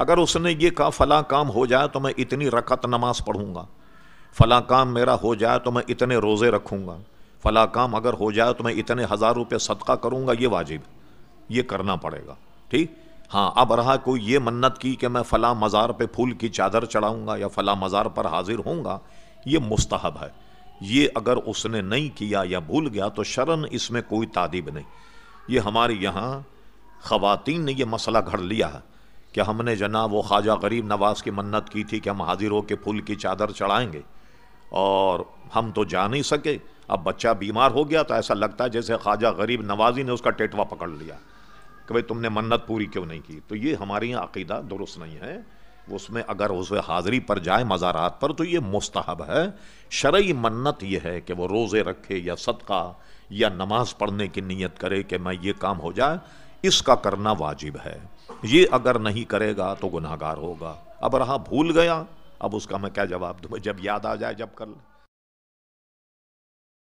अगर उसने ये कहा फला काम हो जाए तो मैं इतनी रकत नमाज पढ़ूँगा फला काम मेरा हो जाए तो मैं इतने रोज़े रखूँगा फला काम अगर हो जाए तो मैं इतने हज़ार रुपये सदका करूँगा ये वाजिब ये करना पड़ेगा ठीक हाँ अब रहा कोई ये मन्नत की कि मैं फ़ला मज़ार पे फूल की चादर चढ़ाऊँगा या फ़ला मज़ार पर हाजिर होऊंगा ये मुस्तहब है ये अगर उसने नहीं किया या भूल गया तो शरण इसमें कोई तादीब नहीं ये हमारे यहाँ ख़वातीन ने यह मसला घड़ लिया है कि हमने जना वो ख्वाजा गरीब नवाज की मन्नत की थी कि हम हाजिर हो के फूल की चादर चढ़ाएंगे और हम तो जा नहीं सके अब बच्चा बीमार हो गया तो ऐसा लगता है जैसे ख्वाजा गरीब नवाजी ने उसका टेटवा पकड़ लिया कि भाई तुमने मन्नत पूरी क्यों नहीं की तो ये हमारे यहाँ अकीदा दुरुस्त नहीं है उसमें अगर उस हाज़िरी पर जाए मज़ारात पर तो ये मुस्तहब है शरय मन्नत ये है कि वो रोज़े रखे या सदका या नमाज़ पढ़ने की नीयत करे कि मैं ये काम हो जाए इसका करना वाजिब है ये अगर नहीं करेगा तो गुनाहगार होगा अब रहा भूल गया अब उसका मैं क्या जवाब दूँ जब याद आ जाए जब कर ले